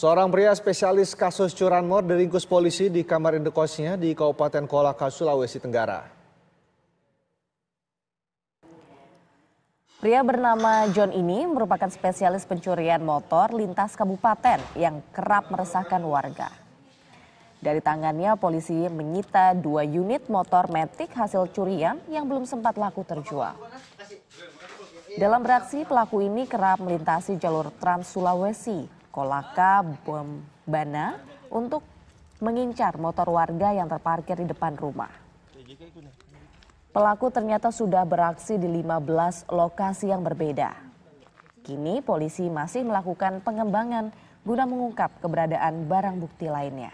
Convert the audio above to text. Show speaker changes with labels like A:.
A: Seorang pria spesialis kasus curanmor diringkus polisi di kamar indekosnya di Kabupaten Kolaka, Sulawesi Tenggara.
B: Pria bernama John ini merupakan spesialis pencurian motor lintas kabupaten yang kerap meresahkan warga. Dari tangannya polisi menyita dua unit motor metik hasil curian yang belum sempat laku terjual. Dalam beraksi pelaku ini kerap melintasi jalur Trans Sulawesi kolaka bombana untuk mengincar motor warga yang terparkir di depan rumah. Pelaku ternyata sudah beraksi di 15 lokasi yang berbeda. Kini polisi masih melakukan pengembangan guna mengungkap keberadaan barang bukti lainnya.